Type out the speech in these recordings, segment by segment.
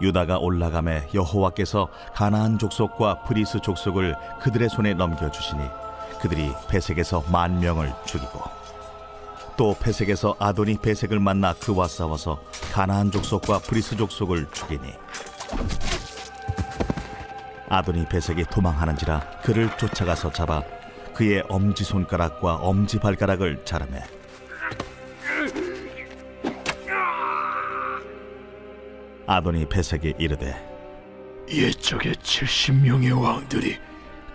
유다가 올라감에 여호와께서 가나안 족속과 브리스 족속을 그들의 손에 넘겨 주시니 그들이 배색에서 만 명을 죽이고 또 배색에서 아돈이 배색을 만나 그와 싸워서 가나안 족속과 브리스 족속을 죽이니 아돈이 배색이 도망하는지라 그를 쫓아가서 잡아 그의 엄지 손가락과 엄지 발가락을 자르매 아돈이 배색에 이르되 옛적의 70명의 왕들이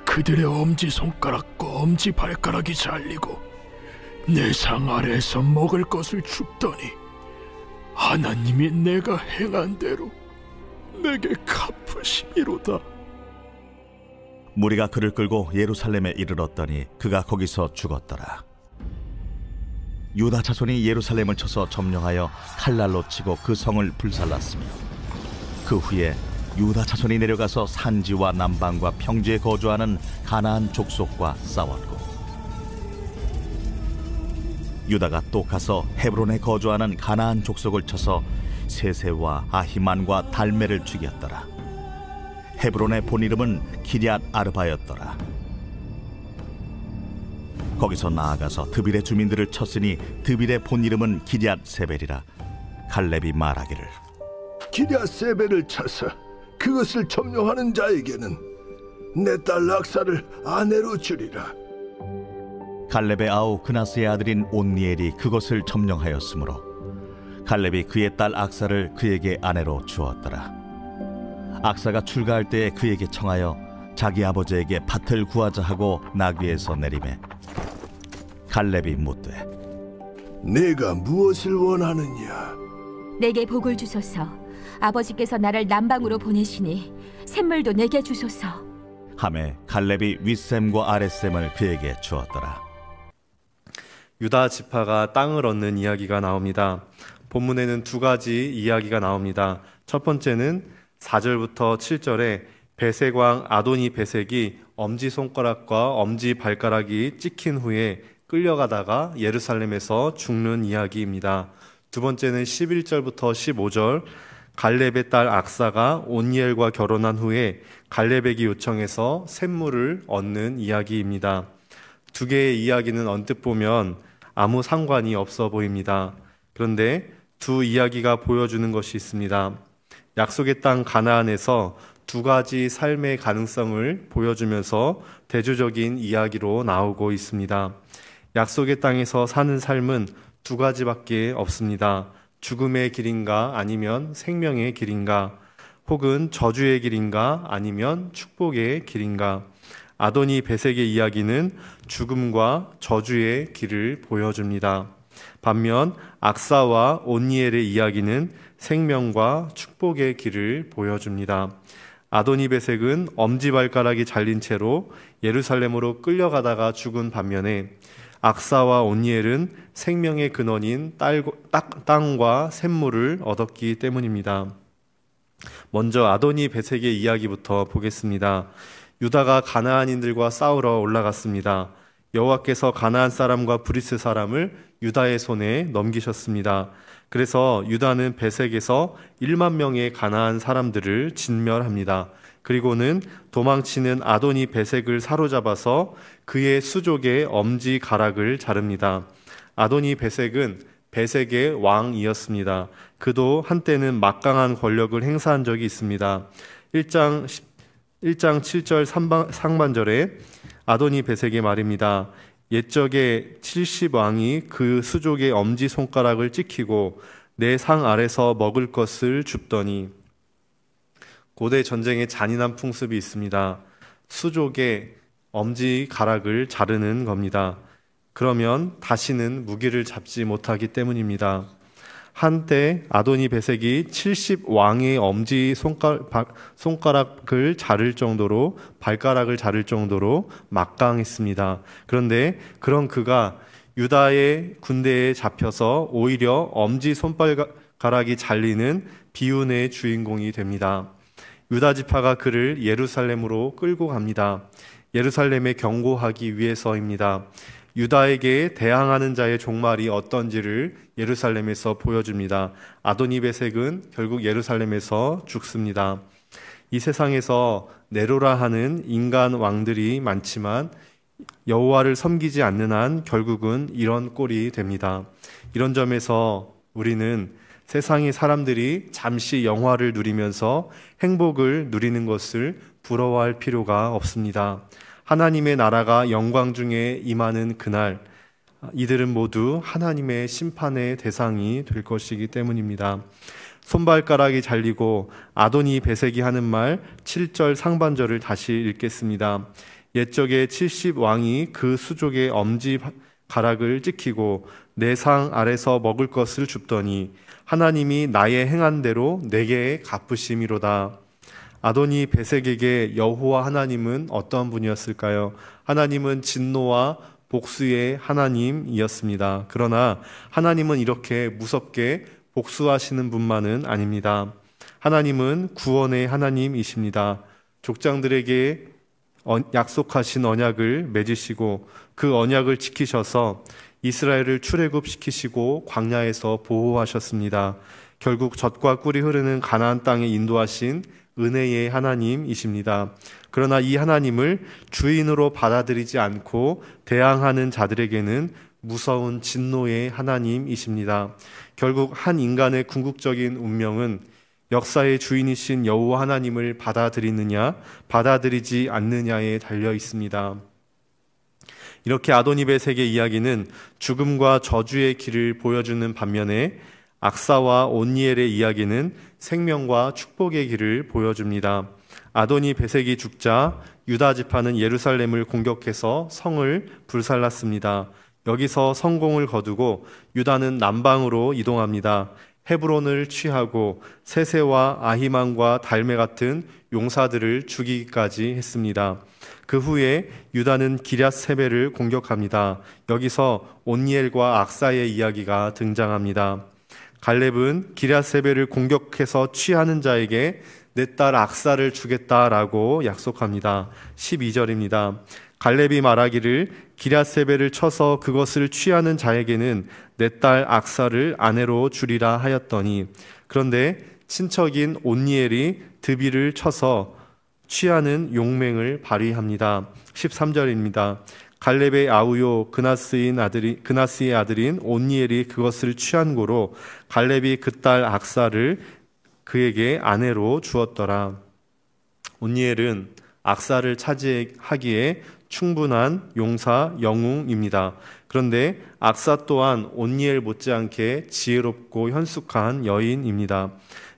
그들의 엄지손가락과 엄지발가락이 잘리고 내 상 아래에서 먹을 것을 줍더니 하나님이 내가 행한 대로 내게 갚으시미로다. 무리가 그를 끌고 예루살렘에 이르렀더니 그가 거기서 죽었더라. 유다 자손이 예루살렘을 쳐서 점령하여 칼날로 치고 그 성을 불살랐으며 그 후에 유다 자손이 내려가서 산지와 남방과 평지에 거주하는 가나안 족속과 싸웠고 유다가 또 가서 헤브론에 거주하는 가나안 족속을 쳐서 세세와 아히만과 달메를 죽였더라 헤브론의 본 이름은 기리앗 아르바였더라 거기서 나아가서 드빌의 주민들을 쳤으니 드빌의 본 이름은 기리앗 세벨이라 갈렙이 말하기를 기리앗 세벨을 쳐서 그것을 점령하는 자에게는 내딸 락사를 아내로 주리라 갈렙의 아우 그나스의 아들인 온니엘이 그것을 점령하였으므로 갈렙이 그의 딸 악사를 그에게 아내로 주었더라 악사가 출가할 때에 그에게 청하여 자기 아버지에게 밭을 구하자 하고 나귀에서 내림에 갈렙이 묻되 내가 무엇을 원하느냐 내게 복을 주소서 아버지께서 나를 남방으로 보내시니 샘물도 내게 주소서 함에 갈렙이 윗샘과 아랫샘을 그에게 주었더라 유다 지파가 땅을 얻는 이야기가 나옵니다 본문에는 두 가지 이야기가 나옵니다 첫 번째는 4절부터 7절에 베세왕 아도니 베색이 엄지 손가락과 엄지 발가락이 찍힌 후에 끌려가다가 예루살렘에서 죽는 이야기입니다. 두 번째는 11절부터 15절 갈렙의 딸 악사가 온니엘과 결혼한 후에 갈렙에게 요청해서 샘물을 얻는 이야기입니다. 두 개의 이야기는 언뜻 보면 아무 상관이 없어 보입니다. 그런데 두 이야기가 보여주는 것이 있습니다. 약속의 땅 가나안에서 두 가지 삶의 가능성을 보여주면서 대조적인 이야기로 나오고 있습니다. 약속의 땅에서 사는 삶은 두 가지밖에 없습니다. 죽음의 길인가 아니면 생명의 길인가, 혹은 저주의 길인가 아니면 축복의 길인가. 아도니 베색의 이야기는 죽음과 저주의 길을 보여줍니다. 반면 악사와 온니엘의 이야기는 생명과 축복의 길을 보여줍니다. 아도니베색은 엄지발가락이 잘린 채로 예루살렘으로 끌려가다가 죽은 반면에 악사와 온니엘은 생명의 근원인 딱, 땅과 샘물을 얻었기 때문입니다. 먼저 아도니 베색의 이야기부터 보겠습니다. 유다가 가나안인들과 싸우러 올라갔습니다. 여호와께서 가나안 사람과 브리스 사람을 유다의 손에 넘기셨습니다. 그래서 유다는 베색에서 1만 명의 가나안 사람들을 진멸합니다. 그리고는 도망치는 아도니 베색을 사로잡아서 그의 수족의 엄지 가락을 자릅니다. 아도니 베색은 베색의 왕이었습니다. 그도 한때는 막강한 권력을 행사한 적이 있습니다. 1장 1장 7절 3반 상반절에 아도니 베색의 말입니다. 옛적에 70왕이 그 수족의 엄지 손가락을 찍히고 내 상 아래서 먹을 것을 줍더니 고대 전쟁의 잔인한 풍습이 있습니다. 수족의 엄지 가락을 자르는 겁니다. 그러면 다시는 무기를 잡지 못하기 때문입니다. 한때 아도니 베색이 70왕의 엄지 손가락, 을 자를 정도로 발가락을 자를 정도로 막강했습니다. 그런데 그런 그가 유다의 군대에 잡혀서 오히려 엄지 손가락이 잘리는 비운의 주인공이 됩니다. 유다 지파가 그를 예루살렘으로 끌고 갑니다. 예루살렘에 경고하기 위해서입니다. 유다에게 대항하는 자의 종말이 어떤지를 예루살렘에서 보여줍니다. 아도니베색은 결국 예루살렘에서 죽습니다. 이 세상에서 네로라 하는 인간 왕들이 많지만 여호와를 섬기지 않는 한 결국은 이런 꼴이 됩니다. 이런 점에서 우리는 세상의 사람들이 잠시 영화를 누리면서 행복을 누리는 것을 부러워할 필요가 없습니다. 하나님의 나라가 영광 중에 임하는 그날, 이들은 모두 하나님의 심판의 대상이 될 것이기 때문입니다. 손발가락이 잘리고 아돈이 배색이 하는 말 7절 상반절을 다시 읽겠습니다. 옛적에 70 왕이 그 수족의 엄지 가락을 찍히고 내상 아래서 먹을 것을 줍더니 하나님이 나의 행한 대로 내게 갚으심이로다. 아돈이 베색에게 여호와 하나님은 어떠 분이었을까요? 하나님은 진노와 복수의 하나님이었습니다. 그러나 하나님은 이렇게 무섭게 복수하시는 분만은 아닙니다. 하나님은 구원의 하나님이십니다. 족장들에게 어, 약속하신 언약을 맺으시고 그 언약을 지키셔서 이스라엘을 출애굽시키시고 광야에서 보호하셨습니다. 결국 젖과 꿀이 흐르는 가나안 땅에 인도하신 은혜의 하나님이십니다. 그러나 이 하나님을 주인으로 받아들이지 않고 대항하는 자들에게는 무서운 진노의 하나님이십니다. 결국 한 인간의 궁극적인 운명은 역사의 주인이신 여호와 하나님을 받아들이느냐, 받아들이지 않느냐에 달려 있습니다. 이렇게 아도니베 세계 이야기는 죽음과 저주의 길을 보여주는 반면에 악사와 온니엘의 이야기는 생명과 축복의 길을 보여줍니다. 아도니 베색이 죽자 유다 지파는 예루살렘을 공격해서 성을 불살랐습니다. 여기서 성공을 거두고 유다는 남방으로 이동합니다. 헤브론을 취하고 세세와 아히만과 달메 같은 용사들을 죽이기까지 했습니다. 그 후에 유다는 기랴 세베를 공격합니다. 여기서 온니엘과 악사의 이야기가 등장합니다. 갈렙은 기랴 세베를 공격해서 취하는 자에게 내 딸 악사를 주겠다라고 약속합니다. 12절입니다. 갈렙이 말하기를 기랴세베를 쳐서 그것을 취하는 자에게는 내 딸 악사를 아내로 주리라 하였더니 그런데 친척인 온니엘이 드비를 쳐서 취하는 용맹을 발휘합니다. 13절입니다. 갈렙의 아우요 그나스인 아들이 그나스의 아들인 온니엘이 그것을 취한 고로 갈렙이 그 딸 악사를 그에게 아내로 주었더라. 온니엘은 악사를 차지하기에 충분한 용사 영웅입니다. 그런데 악사 또한 온니엘 못지않게 지혜롭고 현숙한 여인입니다.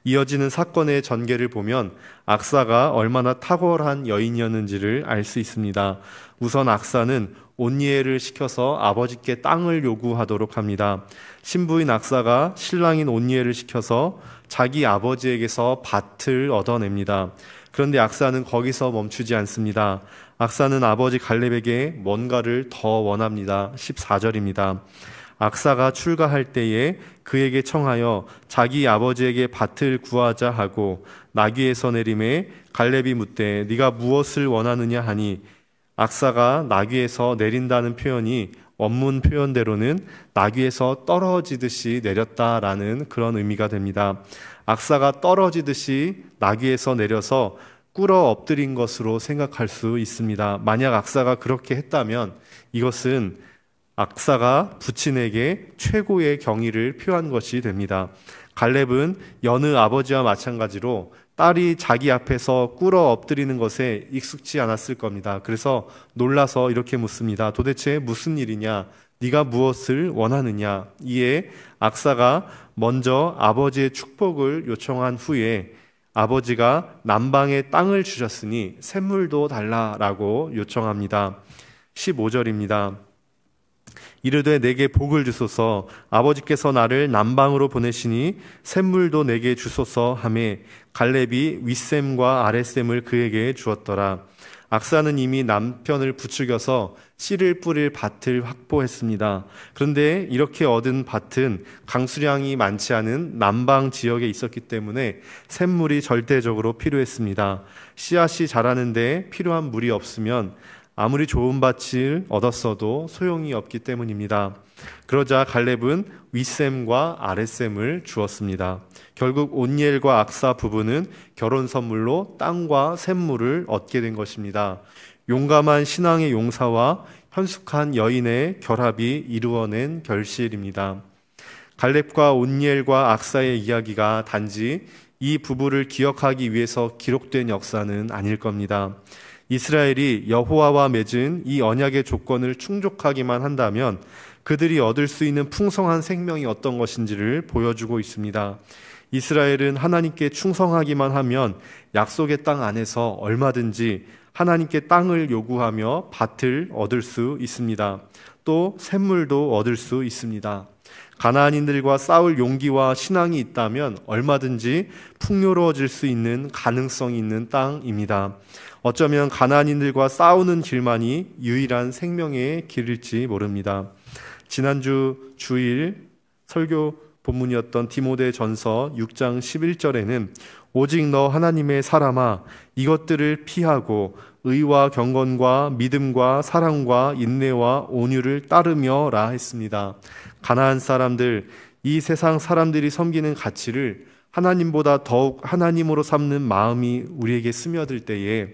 이어지는 사건의 전개를 보면 악사가 얼마나 탁월한 여인이었는지를 알 수 있습니다. 우선 악사는 온니엘을 시켜서 아버지께 땅을 요구하도록 합니다. 신부인 악사가 신랑인 온니엘을 시켜서 자기 아버지에게서 밭을 얻어냅니다. 그런데 악사는 거기서 멈추지 않습니다. 악사는 아버지 갈렙에게 뭔가를 더 원합니다. 14절입니다. 악사가 출가할 때에 그에게 청하여 자기 아버지에게 밭을 구하자 하고 나귀에서 내림에 갈렙이 묻되 네가 무엇을 원하느냐 하니 악사가 나귀에서 내린다는 표현이 원문 표현대로는 나귀에서 떨어지듯이 내렸다라는 그런 의미가 됩니다. 악사가 떨어지듯이 나귀에서 내려서 꿇어 엎드린 것으로 생각할 수 있습니다. 만약 악사가 그렇게 했다면 이것은 악사가 부친에게 최고의 경의를 표한 것이 됩니다. 갈렙은 여느 아버지와 마찬가지로 딸이 자기 앞에서 꿇어 엎드리는 것에 익숙지 않았을 겁니다. 그래서 놀라서 이렇게 묻습니다. 도대체 무슨 일이냐? 네가 무엇을 원하느냐? 이에 악사가 먼저 아버지의 축복을 요청한 후에 아버지가 남방에 땅을 주셨으니 샘물도 달라라고 요청합니다. 15절입니다. 이르되 내게 복을 주소서 아버지께서 나를 남방으로 보내시니 샘물도 내게 주소서 하매 갈렙이 윗샘과 아랫샘을 그에게 주었더라 악사는 이미 남편을 부추겨서 씨를 뿌릴 밭을 확보했습니다. 그런데 이렇게 얻은 밭은 강수량이 많지 않은 남방 지역에 있었기 때문에 샘물이 절대적으로 필요했습니다. 씨앗이 자라는데 필요한 물이 없으면 아무리 좋은 밭을 얻었어도 소용이 없기 때문입니다. 그러자 갈렙은 윗셈과 아랫셈을 주었습니다. 결국 온니엘과 악사 부부는 결혼 선물로 땅과 샘물을 얻게 된 것입니다. 용감한 신앙의 용사와 현숙한 여인의 결합이 이루어낸 결실입니다. 갈렙과 온니엘과 악사의 이야기가 단지 이 부부를 기억하기 위해서 기록된 역사는 아닐 겁니다. 이스라엘이 여호와와 맺은 이 언약의 조건을 충족하기만 한다면 그들이 얻을 수 있는 풍성한 생명이 어떤 것인지를 보여주고 있습니다. 이스라엘은 하나님께 충성하기만 하면 약속의 땅 안에서 얼마든지 하나님께 땅을 요구하며 밭을 얻을 수 있습니다. 또 샘물도 얻을 수 있습니다. 가나안인들과 싸울 용기와 신앙이 있다면 얼마든지 풍요로워질 수 있는 가능성이 있는 땅입니다. 어쩌면 가난인들과 싸우는 길만이 유일한 생명의 길일지 모릅니다. 지난주 주일 설교 본문이었던 디모데 전서 6장 11절에는 오직 너 하나님의 사람아 이것들을 피하고 의와 경건과 믿음과 사랑과 인내와 온유를 따르며라 했습니다. 가나안 사람들 이 세상 사람들이 섬기는 가치를 하나님보다 더욱 하나님으로 삼는 마음이 우리에게 스며들 때에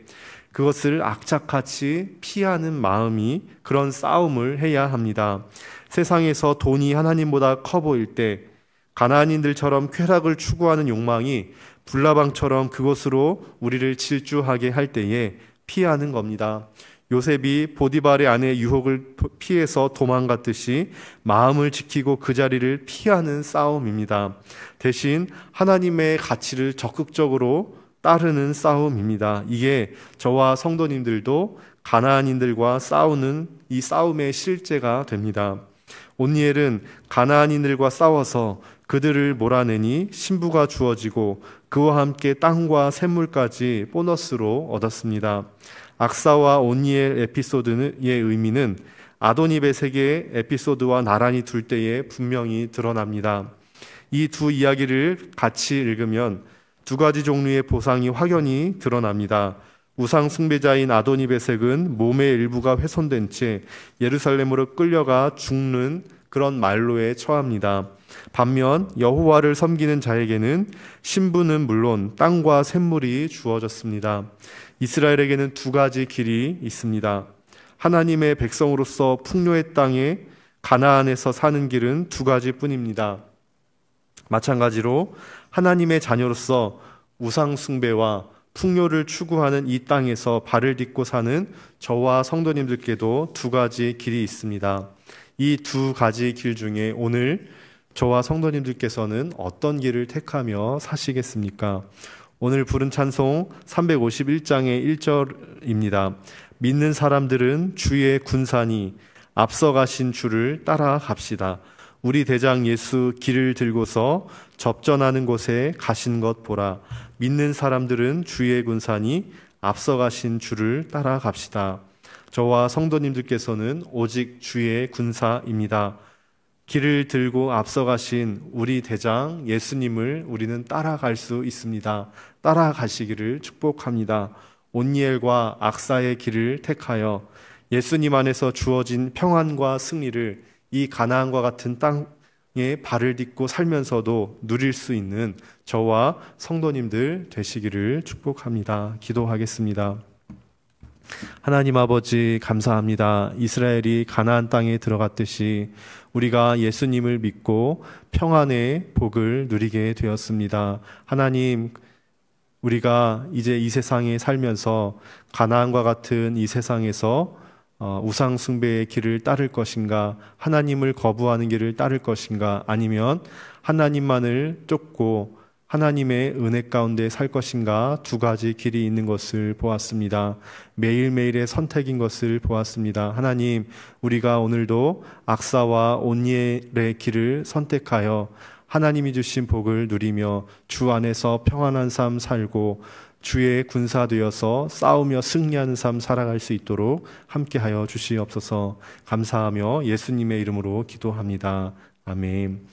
그것을 악착같이 피하는 마음이 그런 싸움을 해야 합니다. 세상에서 돈이 하나님보다 커 보일 때가나인들처럼 쾌락을 추구하는 욕망이 불나방처럼 그것으로 우리를 질주하게 할 때에 피하는 겁니다. 요셉이 보디발의 아내의 유혹을 피해서 도망갔듯이 마음을 지키고 그 자리를 피하는 싸움입니다. 대신 하나님의 가치를 적극적으로 따르는 싸움입니다. 이게 저와 성도님들도 가나안인들과 싸우는 이 싸움의 실제가 됩니다. 온니엘은 가나안인들과 싸워서 그들을 몰아내니 신부가 주어지고 그와 함께 땅과 샘물까지 보너스로 얻었습니다. 악사와 온니엘 에피소드의 의미는 아도니베 세계의 에피소드와 나란히 둘 때에 분명히 드러납니다. 이 두 이야기를 같이 읽으면 두 가지 종류의 보상이 확연히 드러납니다. 우상 숭배자인 아도니베색은 몸의 일부가 훼손된 채 예루살렘으로 끌려가 죽는 그런 말로에 처합니다. 반면 여호와를 섬기는 자에게는 신분은 물론 땅과 샘물이 주어졌습니다. 이스라엘에게는 두 가지 길이 있습니다. 하나님의 백성으로서 풍요의 땅에 가나안에서 사는 길은 두 가지뿐입니다. 마찬가지로 하나님의 자녀로서 우상 숭배와 풍요를 추구하는 이 땅에서 발을 딛고 사는 저와 성도님들께도 두 가지 길이 있습니다. 이 두 가지 길 중에 오늘 저와 성도님들께서는 어떤 길을 택하며 사시겠습니까? 오늘 부른 찬송 351장의 1절입니다. 믿는 사람들은 주의 군산이 앞서가신 주를 따라갑시다. 우리 대장 예수 길을 들고서 접전하는 곳에 가신 것 보라. 믿는 사람들은 주의 군산이 앞서가신 주를 따라갑시다. 저와 성도님들께서는 오직 주의 군사입니다. 길을 들고 앞서가신 우리 대장 예수님을 우리는 따라갈 수 있습니다. 따라가시기를 축복합니다. 온니엘과 악사의 길을 택하여 예수님 안에서 주어진 평안과 승리를 이 가나안과 같은 땅에 발을 딛고 살면서도 누릴 수 있는 저와 성도님들 되시기를 축복합니다. 기도하겠습니다. 하나님 아버지 감사합니다. 이스라엘이 가나안 땅에 들어갔듯이 우리가 예수님을 믿고 평안의 복을 누리게 되었습니다. 하나님 우리가 이제 이 세상에 살면서 가나안과 같은 이 세상에서 어, 우상 숭배의 길을 따를 것인가, 하나님을 거부하는 길을 따를 것인가, 아니면 하나님만을 쫓고 하나님의 은혜 가운데 살 것인가 두 가지 길이 있는 것을 보았습니다. 매일매일의 선택인 것을 보았습니다. 하나님, 우리가 오늘도 악사와 온예의 길을 선택하여 하나님이 주신 복을 누리며 주 안에서 평안한 삶 살고 주의 군사 되어서 싸우며 승리하는 삶 살아갈 수 있도록 함께하여 주시옵소서 감사하며 예수님의 이름으로 기도합니다. 아멘.